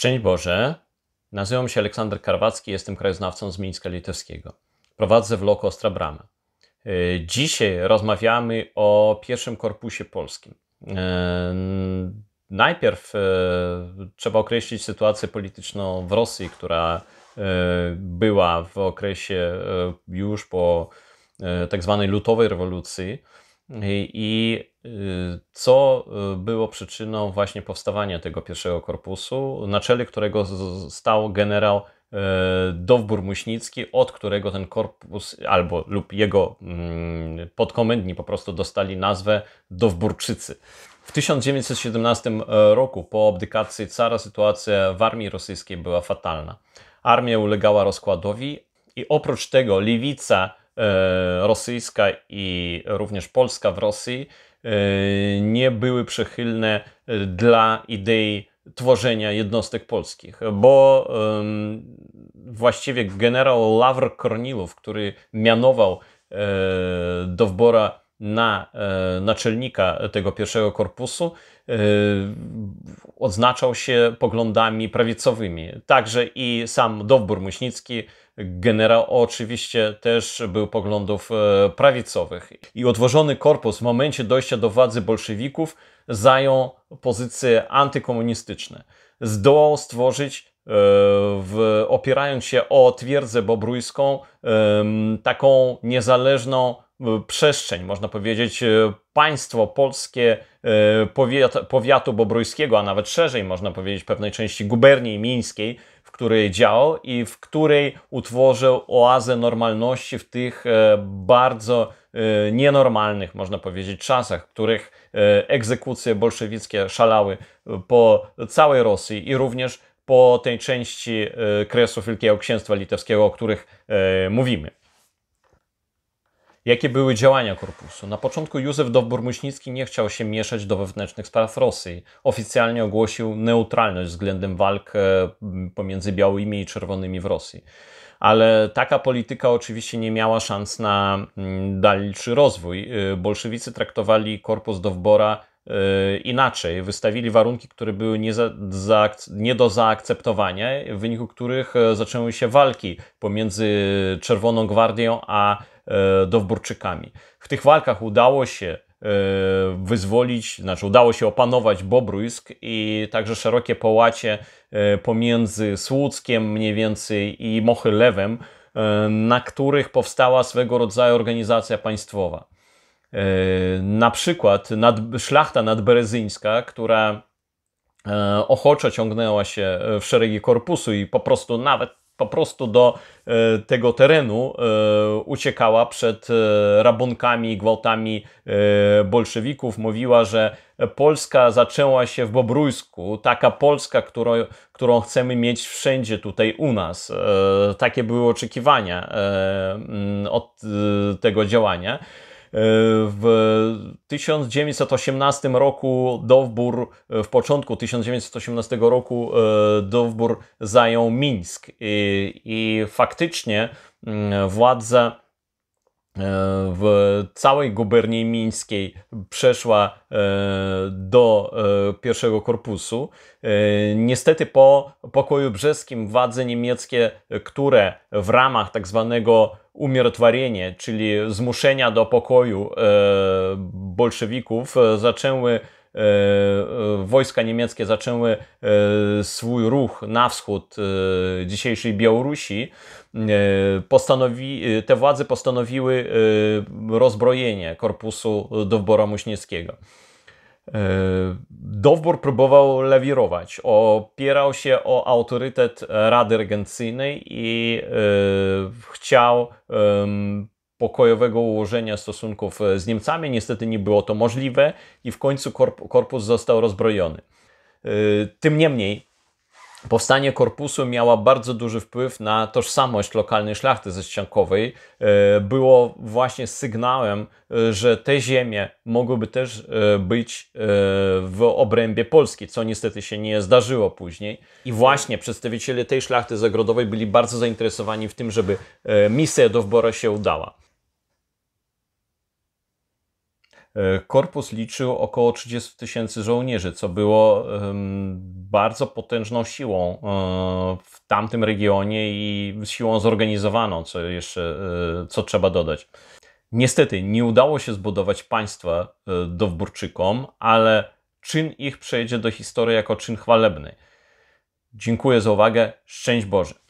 Szczęść Boże, nazywam się Aleksander Karwacki, jestem krajoznawcą z Mińska Litewskiego. Prowadzę w Loko Ostra Brama. E, dzisiaj rozmawiamy o pierwszym korpusie polskim. E, najpierw e, trzeba określić sytuację polityczną w Rosji, która była w okresie już po tak zwanej lutowej rewolucji i Y, co y, było przyczyną właśnie powstawania tego pierwszego korpusu, na czele którego stał generał y, Dowbór Muśnicki, od którego ten korpus albo lub jego mm, podkomendni po prostu dostali nazwę Dowburczycy. W 1917 e, roku po abdykacji cara sytuacja w armii rosyjskiej była fatalna. Armia ulegała rozkładowi i oprócz tego lewica E, rosyjska i również Polska w Rosji e, nie były przychylne e, dla idei tworzenia jednostek polskich, bo właściwie generał Lawr Kornilów, który mianował do wbora na e, naczelnika tego pierwszego korpusu e, odznaczał się poglądami prawicowymi. Także i sam Dowbór Muśnicki, generał oczywiście też był poglądów e, prawicowych. I odwożony korpus w momencie dojścia do władzy bolszewików zajął pozycje antykomunistyczne. Zdołał stworzyć w, opierając się o twierdzę bobrujską, taką niezależną przestrzeń, można powiedzieć, e, państwo polskie e, powiat, powiatu bobrujskiego, a nawet szerzej można powiedzieć pewnej części guberni mińskiej, w której działał i w której utworzył oazę normalności w tych e, bardzo nienormalnych, można powiedzieć, czasach, w których egzekucje bolszewickie szalały po całej Rosji i również po tej części Kresów Wielkiego Księstwa Litewskiego, o których mówimy. Jakie były działania korpusu? Na początku Józef Dowbor-Muśnicki nie chciał się mieszać do wewnętrznych spraw Rosji. Oficjalnie ogłosił neutralność względem walk e, pomiędzy białymi i czerwonymi w Rosji. Ale taka polityka oczywiście nie miała szans na mm, dalszy rozwój. E, bolszewicy traktowali korpus Dowbora Y, inaczej, wystawili warunki, które były nie, za, za, nie, do zaakceptowania, w wyniku których e, zaczęły się walki pomiędzy Czerwoną Gwardią a e, Dowburczykami. W tych walkach udało się e, wyzwolić, znaczy udało się opanować Bobrujsk i także szerokie połacie pomiędzy Słudzkiem mniej więcej i Mochylewem, na których powstała swego rodzaju organizacja państwowa. E, na przykład nad, szlachta nadberezyńska, która e, ochoczo ciągnęła się w szeregi korpusu i po prostu nawet po prostu do e, tego terenu uciekała przed rabunkami, i gwałtami bolszewików. Mówiła, że Polska zaczęła się w Bobrujsku, taka Polska, którą, którą chcemy mieć wszędzie tutaj u nas. Takie były oczekiwania od tego działania. W 1918 roku Dowbór, w początku 1918 roku e, Dowbór zajął Mińsk i, i faktycznie mm, władze E, w całej guberni mińskiej przeszła e, do e, pierwszego korpusu. Niestety po pokoju brzeskim władze niemieckie, które w ramach tak zwanego umierotwarienia, czyli zmuszenia do pokoju bolszewików, zaczęły E, e, wojska niemieckie zaczęły e, swój ruch na wschód dzisiejszej Białorusi, postanowi, te władze postanowiły rozbrojenie korpusu Dowbora Muśnickiego. Dowbór próbował lewirować, opierał się o autorytet Rady Regencyjnej i chciał pokojowego ułożenia stosunków e, z Niemcami. Niestety nie było to możliwe i w końcu korpus został rozbrojony. E, tym niemniej Powstanie korpusu miało bardzo duży wpływ na tożsamość lokalnej szlachty ześciankowej. E, było właśnie sygnałem, że te ziemie mogłyby też być w obrębie Polski, co niestety się nie zdarzyło później. I właśnie przedstawiciele tej szlachty zagrodowej byli bardzo zainteresowani w tym, żeby misja do Wbora się udała. E, korpus liczył około 30 tysięcy żołnierzy, co było bardzo potężną siłą e, w tamtym regionie i siłą zorganizowaną, co jeszcze e, co trzeba dodać. Niestety nie udało się zbudować państwa Dowborczykom, ale czyn ich przejdzie do historii jako czyn chwalebny. Dziękuję za uwagę. Szczęść Boże.